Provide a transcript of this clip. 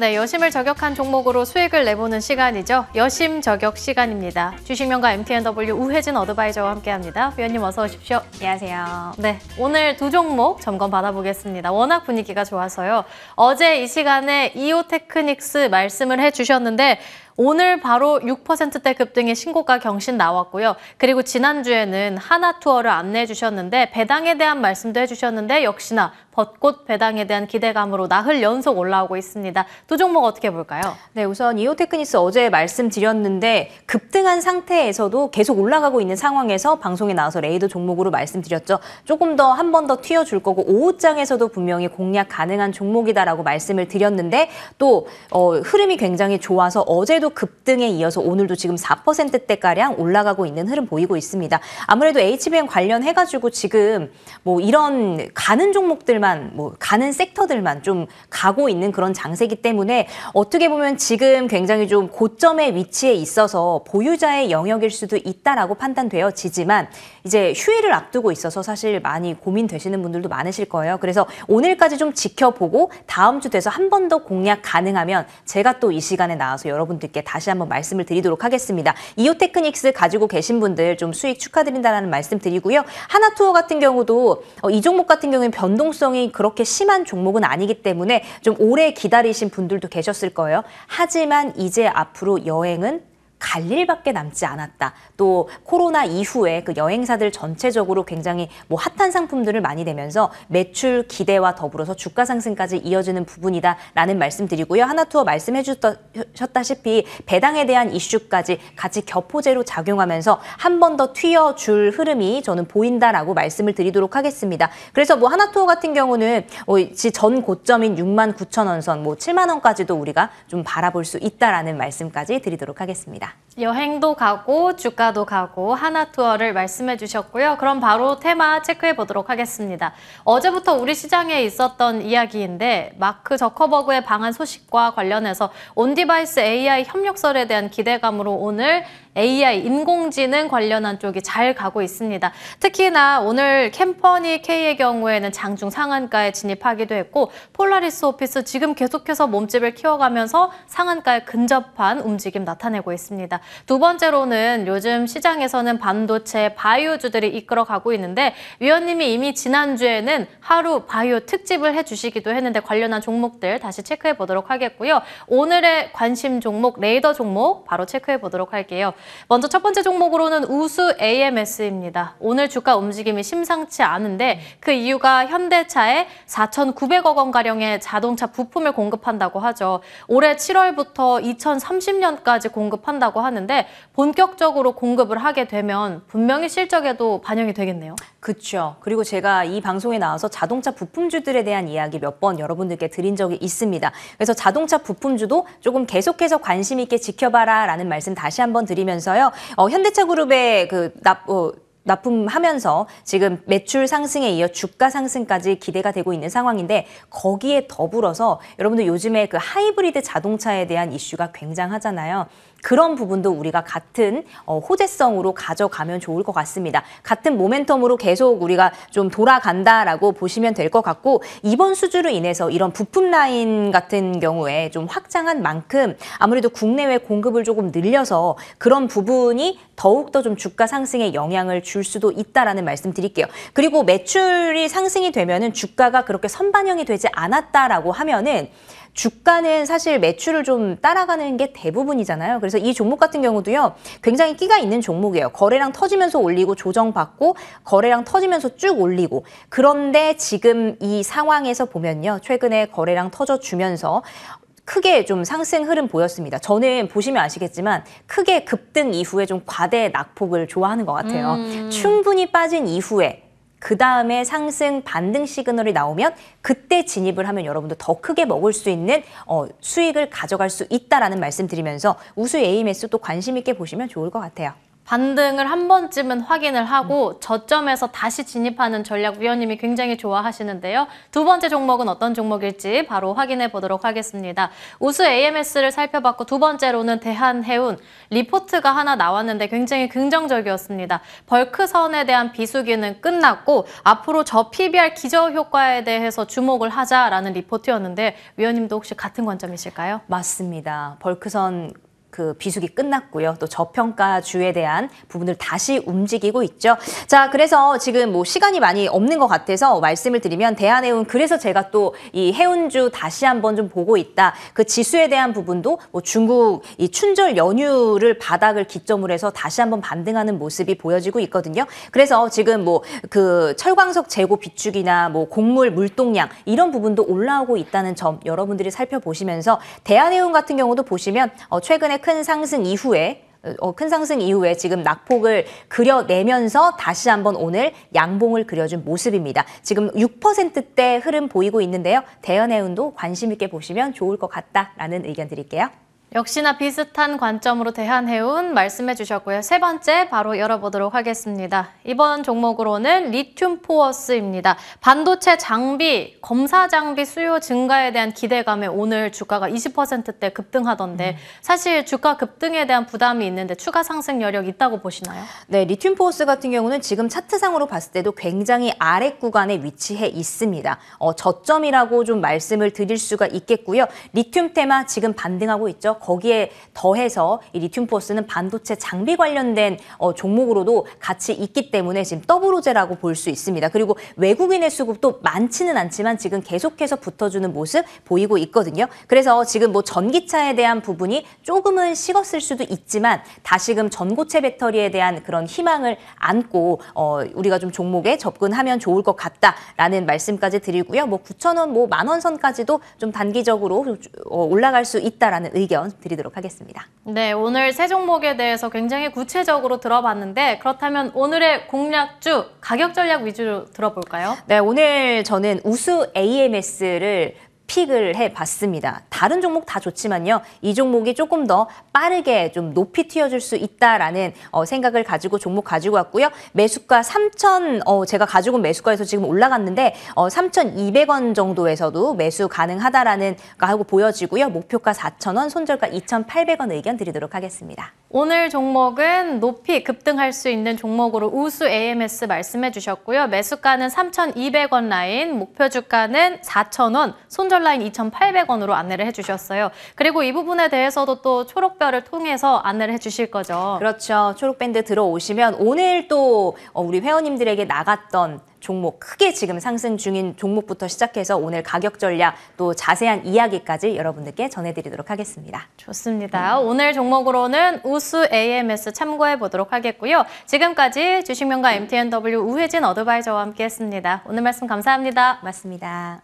네, 여심을 저격한 종목으로 수익을 내보는 시간이죠. 여심 저격 시간입니다. 주식명가 MTNW 우혜진 어드바이저와 함께합니다. 위원님 어서 오십시오. 안녕하세요. 네, 오늘 두 종목 점검 받아보겠습니다. 워낙 분위기가 좋아서요. 어제 이 시간에 이오테크닉스 말씀을 해주셨는데 오늘 바로 6%대 급등의 신고가 경신 나왔고요. 그리고 지난주에는 하나투어를 안내해 주셨는데 배당에 대한 말씀도 해주셨는데 역시나 벚꽃 배당에 대한 기대감으로 나흘 연속 올라오고 있습니다. 두 종목 어떻게 볼까요? 네, 우선 이오테크니스 어제 말씀드렸는데 급등한 상태에서도 계속 올라가고 있는 상황에서 방송에 나와서 레이더 종목으로 말씀드렸죠. 조금 더 한 번 더 튀어줄 거고 오후장에서도 분명히 공략 가능한 종목이다라고 말씀을 드렸는데 또 어, 흐름이 굉장히 좋아서 어제도 급등에 이어서 오늘도 지금 4%대가량 올라가고 있는 흐름 보이고 있습니다. 아무래도 HBM 관련해가지고 지금 뭐 이런 가는 종목들만 섹터뭐 가는 섹터들만 좀 가고 있는 그런 장세기 때문에 어떻게 보면 지금 굉장히 좀 고점의 위치에 있어서 보유자의 영역일 수도 있다라고 판단되어지지만 이제 휴일을 앞두고 있어서 사실 많이 고민되시는 분들도 많으실 거예요. 그래서 오늘까지 좀 지켜보고 다음 주 돼서 한 번 더 공략 가능하면 제가 또 이 시간에 나와서 여러분들께 다시 한번 말씀을 드리도록 하겠습니다. 이오테크닉스 가지고 계신 분들 좀 수익 축하드린다라는 말씀 드리고요. 하나투어 같은 경우도 어, 이 종목 같은 경우는 변동성 변동성이 그렇게 심한 종목은 아니기 때문에 좀 오래 기다리신 분들도 계셨을 거예요. 하지만 이제 앞으로 여행은 갈일밖에 남지 않았다. 또 코로나 이후에 그 여행사들 전체적으로 굉장히 뭐 핫한 상품들을 많이 내면서 매출 기대와 더불어서 주가 상승까지 이어지는 부분이다라는 말씀드리고요. 하나투어 말씀해 주셨다시피 배당에 대한 이슈까지 같이 겹포제로 작용하면서 한 번 더 튀어줄 흐름이 저는 보인다라고 말씀을 드리도록 하겠습니다. 그래서 뭐 하나투어 같은 경우는 어, 전 고점인 6만 9천 원 선, 뭐 7만 원까지도 우리가 좀 바라볼 수 있다라는 말씀까지 드리도록 하겠습니다. 여행도 가고 주가도 가고 하나투어를 말씀해 주셨고요. 그럼 바로 테마 체크해 보도록 하겠습니다. 어제부터 우리 시장에 있었던 이야기인데 마크 저커버그의 방한 소식과 관련해서 온디바이스 AI 협력설에 대한 기대감으로 오늘 AI 인공지능 관련한 쪽이 잘 가고 있습니다. 특히나 오늘 캠퍼니 K의 경우에는 장중 상한가에 진입하기도 했고 폴라리스 오피스 지금 계속해서 몸집을 키워가면서 상한가에 근접한 움직임 나타내고 있습니다. 있습니다. 두 번째로는 요즘 시장에서는 반도체 바이오주들이 이끌어가고 있는데 위원님이 이미 지난주에는 하루 바이오 특집을 해주시기도 했는데 관련한 종목들 다시 체크해 보도록 하겠고요. 오늘의 관심 종목 레이더 종목 바로 체크해 보도록 할게요. 먼저 첫 번째 종목으로는 우수 AMS입니다. 오늘 주가 움직임이 심상치 않은데 그 이유가 현대차에 4,900억 원가량의 자동차 부품을 공급한다고 하죠. 올해 7월부터 2030년까지 공급한다고 한다고 하는데 본격적으로 공급을 하게 되면 분명히 실적에도 반영이 되겠네요. 그렇죠. 그리고 제가 이 방송에 나와서 자동차 부품주들에 대한 이야기 몇 번 여러분들께 드린 적이 있습니다. 그래서 자동차 부품주도 조금 계속해서 관심 있게 지켜봐라 라는 말씀 다시 한번 드리면서요. 어, 현대차그룹의 그 납, 어, 납품하면서 지금 매출 상승에 이어 주가 상승까지 기대가 되고 있는 상황인데 거기에 더불어서 여러분들 요즘에 그 하이브리드 자동차에 대한 이슈가 굉장하잖아요. 그런 부분도 우리가 같은 어, 호재성으로 가져가면 좋을 것 같습니다. 같은 모멘텀으로 계속 우리가 좀 돌아간다라고 보시면 될 것 같고 이번 수주로 인해서 이런 부품 라인 같은 경우에 좀 확장한 만큼 아무래도 국내외 공급을 조금 늘려서 그런 부분이 더욱더 좀 주가 상승에 영향을 줄 수도 있다라는 말씀 드릴게요. 그리고 매출이 상승이 되면은 주가가 그렇게 선반영이 되지 않았다라고 하면은 주가는 사실 매출을 좀 따라가는 게 대부분이잖아요. 그래서 이 종목 같은 경우도요. 굉장히 끼가 있는 종목이에요. 거래량 터지면서 올리고 조정받고 거래량 터지면서 쭉 올리고 그런데 지금 이 상황에서 보면요. 최근에 거래량 터져주면서 크게 좀 상승 흐름 보였습니다. 저는 보시면 아시겠지만 크게 급등 이후에 좀 과대 낙폭을 좋아하는 것 같아요. 음... 충분히 빠진 이후에 그 다음에 상승 반등 시그널이 나오면 그때 진입을 하면 여러분도 더 크게 먹을 수 있는 어, 수익을 가져갈 수 있다라는 말씀드리면서 우수 AMS 또 관심 있게 보시면 좋을 것 같아요. 반등을 한 번쯤은 확인을 하고 음. 저점에서 다시 진입하는 전략 위원님이 굉장히 좋아하시는데요. 두 번째 종목은 어떤 종목일지 바로 확인해 보도록 하겠습니다. 우수 AMS를 살펴봤고 두 번째로는 대한해운 리포트가 하나 나왔는데 굉장히 긍정적이었습니다. 벌크선에 대한 비수기는 끝났고 앞으로 저 PBR 기저효과에 대해서 주목을 하자라는 리포트였는데 위원님도 혹시 같은 관점이실까요? 맞습니다. 벌크선 그 비수기 끝났고요. 또 저평가주에 대한 부분을 다시 움직이고 있죠. 자, 그래서 지금 뭐 시간이 많이 없는 것 같아서 말씀을 드리면 대한해운 그래서 제가 또 이 해운주 다시 한번 좀 보고 있다. 그 지수에 대한 부분도 뭐 중국 이 춘절 연휴를 바닥을 기점으로 해서 다시 한번 반등하는 모습이 보여지고 있거든요. 그래서 지금 뭐 그 철광석 재고 비축이나 뭐 곡물 물동량 이런 부분도 올라오고 있다는 점 여러분들이 살펴보시면서 대한해운 같은 경우도 보시면 어 최근에 큰 상승 이후에 어, 큰 상승 이후에 지금 낙폭을 그려내면서 다시 한번 오늘 양봉을 그려준 모습입니다. 지금 6%대 흐름 보이고 있는데요. 대연해운도 관심 있게 보시면 좋을 것 같다라는 의견 드릴게요. 역시나 비슷한 관점으로 대한해운 말씀해 주셨고요. 세 번째 바로 열어보도록 하겠습니다. 이번 종목으로는 리튬 포어스입니다. 반도체 장비, 검사 장비 수요 증가에 대한 기대감에 오늘 주가가 20%대 급등하던데 음. 사실 주가 급등에 대한 부담이 있는데 추가 상승 여력 있다고 보시나요? 네, 리튬 포어스 같은 경우는 지금 차트상으로 봤을 때도 굉장히 아래 구간에 위치해 있습니다. 어, 저점이라고 좀 말씀을 드릴 수가 있겠고요. 리튬 테마 지금 반등하고 있죠. 거기에 더해서 이 리튬 포스는 반도체 장비 관련된 어, 종목으로도 같이 있기 때문에 지금 더블로제라고 볼 수 있습니다. 그리고 외국인의 수급도 많지는 않지만 지금 계속해서 붙어주는 모습 보이고 있거든요. 그래서 지금 뭐 전기차에 대한 부분이 조금은 식었을 수도 있지만 다시금 전고체 배터리에 대한 그런 희망을 안고 어, 우리가 좀 종목에 접근하면 좋을 것 같다라는 말씀까지 드리고요. 뭐 9천 원, 뭐만원 선까지도 좀 단기적으로 어, 올라갈 수 있다라는 의견. 드리도록 하겠습니다. 네, 오늘 세 종목에 대해서 굉장히 구체적으로 들어봤는데 그렇다면 오늘의 공략주 가격 전략 위주로 들어볼까요? 네, 오늘 저는 우수 AMS를 픽을 해봤습니다. 다른 종목 다 좋지만요. 이 종목이 조금 더 빠르게 좀 높이 튀어줄 수 있다라는 어, 생각을 가지고 종목 가지고 왔고요. 매수가 3천 어, 제가 가지고 온 매수가에서 지금 올라갔는데 어, 3,200원 정도에서도 매수 가능하다라는 하고 보여지고요. 목표가 4,000원, 손절가 2,800원 의견 드리도록 하겠습니다. 오늘 종목은 높이 급등할 수 있는 종목으로 우수 AMS 말씀해 주셨고요. 매수가는 3,200원 라인, 목표 주가는 4,000원, 손절 라인 2,800원으로 안내를 해 해주셨어요. 그리고 이 부분에 대해서도 또 초록별을 통해서 안내를 해주실 거죠. 그렇죠. 초록밴드 들어오시면 오늘 또 어, 우리 회원님들에게 나갔던 종목 크게 지금 상승 중인 종목부터 시작해서 오늘 가격 전략 또 자세한 이야기까지 여러분들께 전해드리도록 하겠습니다. 좋습니다. 음. 오늘 종목으로는 우수 AMS 참고해 보도록 하겠고요. 지금까지 주식명가 MTNW 우혜진 어드바이저와 함께했습니다. 오늘 말씀 감사합니다. 맞습니다.